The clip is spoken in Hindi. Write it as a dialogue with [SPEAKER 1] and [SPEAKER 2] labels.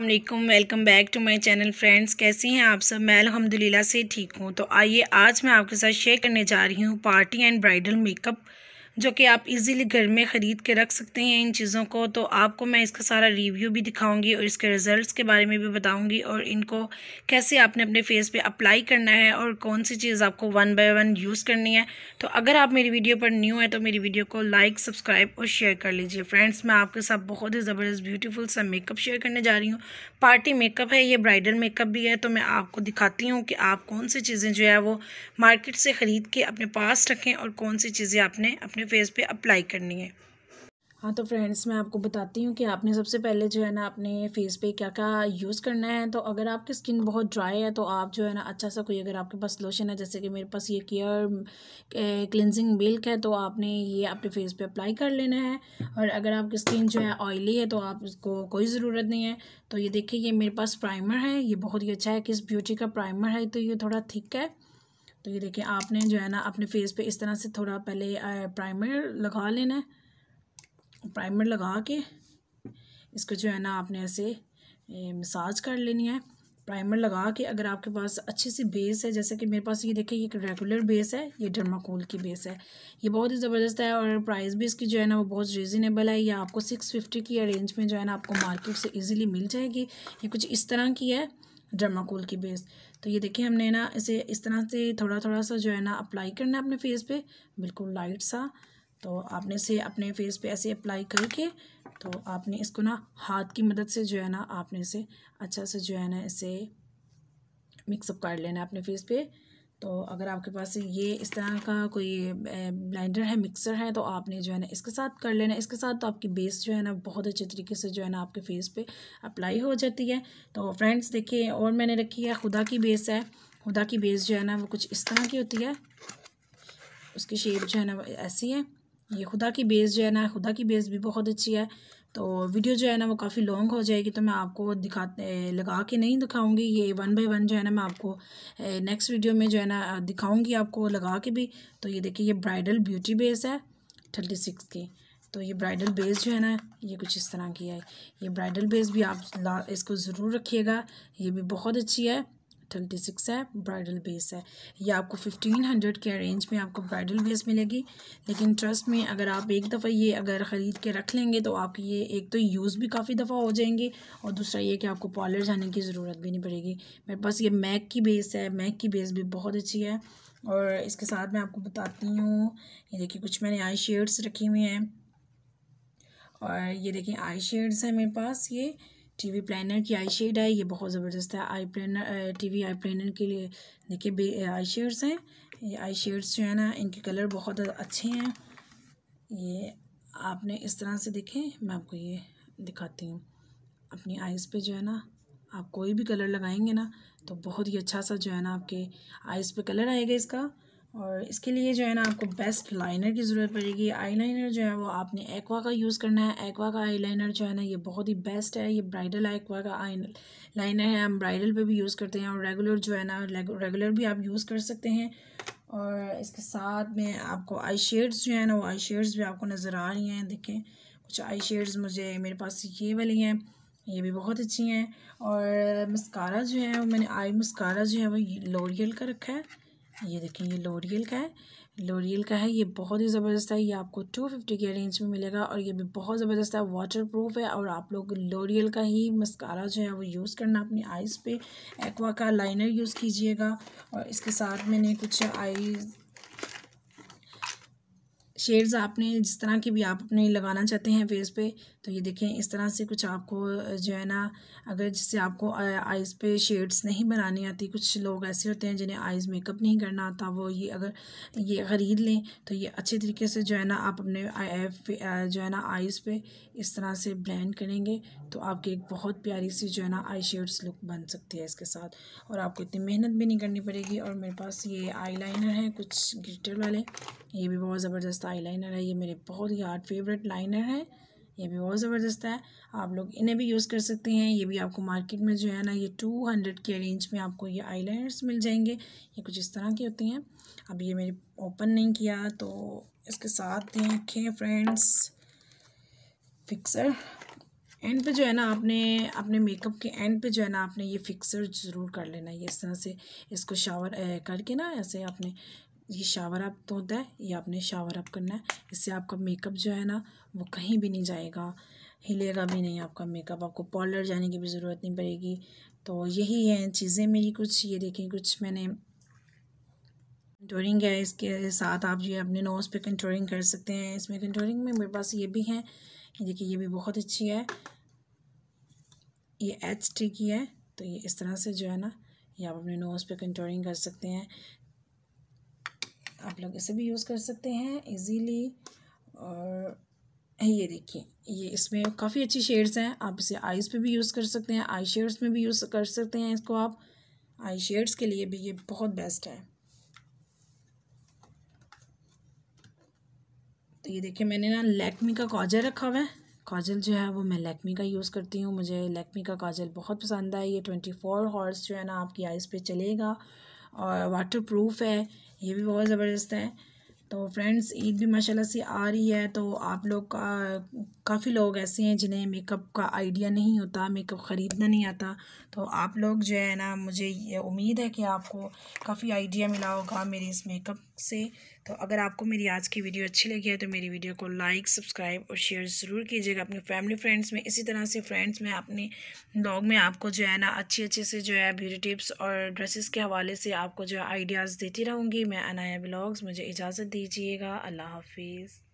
[SPEAKER 1] अल्लाम welcome back to my channel friends कैसी हैं आप सब मैं अलहमदिल्ला से ठीक हूँ तो आइए आज मैं आपके साथ शेयर करने जा रही हूँ पार्टी एंड ब्राइडल मेकअप जो कि आप इजीली घर में ख़रीद के रख सकते हैं इन चीज़ों को तो आपको मैं इसका सारा रिव्यू भी दिखाऊंगी और इसके रिज़ल्ट्स के बारे में भी बताऊंगी और इनको कैसे आपने अपने फेस पे अप्लाई करना है और कौन सी चीज़ आपको वन बाय वन यूज़ करनी है तो अगर आप मेरी वीडियो पर न्यू है तो मेरी वीडियो को लाइक सब्सक्राइब और शेयर कर लीजिए फ्रेंड्स मैं आपके साथ बहुत ही ज़बरदस्त ब्यूटीफुल सा मेकअप शेयर करने जा रही हूँ पार्टी मेकअप है ये ब्राइडल मेकअप भी है तो मैं आपको दिखाती हूँ कि आप कौन सी चीज़ें जो है वो मार्केट से ख़रीद के अपने पास रखें और कौन सी चीज़ें आपने अपने फेस पे अप्लाई करनी है हाँ तो फ्रेंड्स मैं आपको बताती हूँ कि आपने सबसे पहले जो है ना अपने फेस पे क्या क्या यूज़ करना है तो अगर आपकी स्किन बहुत ड्राई है तो आप जो है ना अच्छा सा कोई अगर आपके पास लोशन है जैसे कि मेरे पास ये केयर क्लिनजिंग मिल्क है तो आपने ये अपने फेस पे अप्लाई कर लेना है और अगर आपकी स्किन जो है ऑयली है तो आप उसको कोई ज़रूरत नहीं है तो ये देखिए ये मेरे पास प्राइमर है ये बहुत ही अच्छा है किस ब्यूटी का प्राइमर है तो ये थोड़ा थिक है तो ये देखिए आपने जो है ना अपने फेस पे इस तरह से थोड़ा पहले प्राइमर लगा लेना है प्राइमर लगा के इसको जो है ना आपने ऐसे मसाज कर लेनी है प्राइमर लगा के अगर आपके पास अच्छी सी बेस है जैसे कि मेरे पास ये देखिए ये एक रेगुलर बेस है ये डर्माकोल की बेस है ये बहुत ही ज़बरदस्त है और प्राइस भी इसकी जो है ना वो बहुत रीज़नेबल है ये आपको सिक्स फिफ्टी की रेंज में जो है ना आपको मार्केट से इजीली मिल जाएगी ये कुछ इस तरह की है डर्माकोल की बेस तो ये देखिए हमने ना इसे इस तरह से थोड़ा थोड़ा सा जो है ना अप्लाई करना है अपने फेस पे बिल्कुल लाइट सा तो आपने इसे अपने फेस पे ऐसे अप्लाई करके तो आपने इसको ना हाथ की मदद से जो है ना आपने इसे अच्छा से जो है ना इसे मिक्सअप कर लेना अपने फेस पे तो अगर आपके पास ये इस तरह का कोई ब्लेंडर है मिक्सर है तो आपने जो है ना इसके साथ कर लेना इसके साथ तो आपकी बेस जो है ना बहुत अच्छे तरीके से जो है ना आपके फेस पे अप्लाई हो जाती है तो फ्रेंड्स देखिए और मैंने रखी है खुदा की बेस है खुदा की बेस जो है ना वो कुछ इस तरह की होती है उसकी शेप जो है ना ऐसी है ये खुदा की बेस जो है ना खुदा की बेस भी बहुत अच्छी है तो वीडियो जो है ना वो काफ़ी लॉन्ग हो जाएगी तो मैं आपको दिखा लगा के नहीं दिखाऊंगी ये वन बाय वन जो है ना मैं आपको नेक्स्ट वीडियो में जो है ना दिखाऊंगी आपको लगा के भी तो ये देखिए ये ब्राइडल ब्यूटी बेस है थर्टी सिक्स की तो ये ब्राइडल बेस जो है ना ये कुछ इस तरह की है ये ब्राइडल बेस भी आप इसको ज़रूर रखिएगा ये भी बहुत अच्छी है थर्टी सिक्स है ब्राइडल बेस है ये आपको फिफ्टीन हंड्रेड के रेंज में आपको ब्राइडल बेस मिलेगी लेकिन ट्रस्ट में अगर आप एक दफ़ा ये अगर ख़रीद के रख लेंगे तो आपकी ये एक तो यूज़ भी काफ़ी दफ़ा हो जाएंगे और दूसरा ये कि आपको पार्लर जाने की ज़रूरत भी नहीं पड़ेगी मेरे पास ये मैक की बेस है मैक की बेस भी बहुत अच्छी है और इसके साथ मैं आपको बताती हूँ ये देखिए कुछ मैंने आई शेड्स रखी हुई हैं और ये देखिए आई शेड्स हैं मेरे पास ये टी वी प्लानर की आई शेड है ये बहुत ज़बरदस्त है eye planner T V eye planner के लिए देखिए बे आई शेड्स हैं ये आई शेड्स जो है ना इनके कलर बहुत अच्छे हैं ये आपने इस तरह से देखें मैं आपको ये दिखाती हूँ अपनी आइज़ पे जो है ना आप कोई भी कलर लगाएंगे ना तो बहुत ही अच्छा सा जो है ना आपके आइज़ पे कलर आएगा इसका और इसके लिए जो है ना आपको बेस्ट लाइनर की ज़रूरत पड़ेगी आईलाइनर जो है वो आपने एक्वा का यूज़ करना है एक्वा का आईलाइनर जो है ना ये बहुत ही बेस्ट है ये ब्राइडल एक्वा का आई लाइनर है हम ब्राइडल पे भी यूज़ करते हैं और रेगुलर जो है ना रेगुलर भी आप यूज़ कर सकते हैं और इसके साथ में आपको आई शेड्स जो है ना वो आई शेड्स भी आपको नज़र आ रही हैं देखें कुछ आई शेड्स मुझे मेरे पास ये वाली हैं ये भी बहुत अच्छी हैं और मस्कारा जो है मैंने आई मस्कारा जो है वो लोरियल का रखा है ये देखें ये लोरियल का है लोरियल का है ये बहुत ही ज़बरदस्त है ये आपको टू फिफ्टी के रेंज में मिलेगा और ये भी बहुत ज़बरदस्त है वाटर प्रूफ है और आप लोग लोरियल का ही मस्कारा जो है वो यूज़ करना अपनी आइज़ पे एक्वा का लाइनर यूज़ कीजिएगा और इसके साथ मैंने कुछ आईज शेड्स आपने जिस तरह के भी आप अपने लगाना चाहते हैं फेस पे तो ये देखें इस तरह से कुछ आपको जो है ना अगर जिससे आपको आइज़ पे शेड्स नहीं बनानी आती कुछ लोग ऐसे होते हैं जिन्हें आइज़ मेकअप नहीं करना आता वो ये अगर ये ख़रीद लें तो ये अच्छे तरीके से जो है ना आप अपने जो है ना आइज़ पे इस तरह से ब्लेंड करेंगे तो आपकी एक बहुत प्यारी सी जो है ना आई शेड्स लुक बन सकती है इसके साथ और आपको इतनी मेहनत भी नहीं करनी पड़ेगी और मेरे पास ये आई है कुछ ग्रिटर वाले ये भी बहुत ज़बरदस्त सा आई लाइनर है ये मेरे बहुत ही हार्ड फेवरेट लाइनर है ये भी बहुत ज़बरदस्त है आप लोग इन्हें भी यूज़ कर सकते हैं ये भी आपको मार्केट में जो है ना ये टू हंड्रेड के रेंज में आपको ये आई मिल जाएंगे ये कुछ इस तरह की होती हैं अब ये मैंने ओपन नहीं किया तो इसके साथ देखें फ्रेंड्स फिक्सर एंड पे जो है ना आपने अपने मेकअप के एंड पे जो है ना आपने ये फिक्सर ज़रूर कर लेना है इस तरह से इसको शावर करके ना ऐसे आपने ये शावर अप तो होता है ये आपने शावर अप करना है इससे आपका मेकअप जो है ना वो कहीं भी नहीं जाएगा हिलेगा भी नहीं आपका मेकअप आपको पार्लर जाने की भी ज़रूरत नहीं पड़ेगी तो यही है चीज़ें मेरी कुछ ये देखें कुछ मैंने कंट्रोलिंग है इसके साथ आप जो है अपने नोज़ पे कंट्रोलिंग कर सकते हैं इसमें कंट्रोलिंग में मेरे पास ये भी है देखिए ये भी बहुत अच्छी है ये एच टी की है तो ये इस तरह से जो है ना ये आप अपने नोज़ पे कंट्रोलिंग कर सकते हैं आप लोग इसे भी यूज़ कर सकते हैं इजीली और ये देखिए ये इसमें काफ़ी अच्छी शेड्स हैं आप इसे आईज़ पे भी यूज़ कर सकते हैं आई शेड्स में भी यूज़ कर सकते हैं इसको आप आई शेड्स के लिए भी ये बहुत बेस्ट है तो ये देखिए मैंने ना लैक्मी का काजल रखा हुआ है काजल जो है वो मैं लैक्मी का यूज़ करती हूँ मुझे लैक्मी का काजल बहुत पसंद है ये ट्वेंटी फोर हॉर्स जो है ना आपकी आइज़ पे चलेगा और वाटर प्रूफ है ये भी बहुत ज़बरदस्त है तो फ्रेंड्स ईद भी माशाल्लाह से आ रही है तो आप लोग का काफ़ी लोग ऐसे हैं जिन्हें मेकअप का आइडिया नहीं होता मेकअप ख़रीदना नहीं आता तो आप लोग जो है ना मुझे ये उम्मीद है कि आपको काफ़ी आइडिया मिला होगा मेरे इस मेकअप से तो अगर आपको मेरी आज की वीडियो अच्छी लगी है तो मेरी वीडियो को लाइक सब्सक्राइब और शेयर ज़रूर कीजिएगा अपने फैमिली फ्रेंड्स में इसी तरह से फ्रेंड्स में अपने ब्लॉग में आपको जो है ना अच्छे अच्छे से जो है ब्यूटी टिप्स और ड्रेसेस के हवाले से आपको जो है आइडियाज़ देती रहूँगी मैं अनाया ब्लॉग्स मुझे इजाज़त दीजिएगा अल्लाह हाफिज़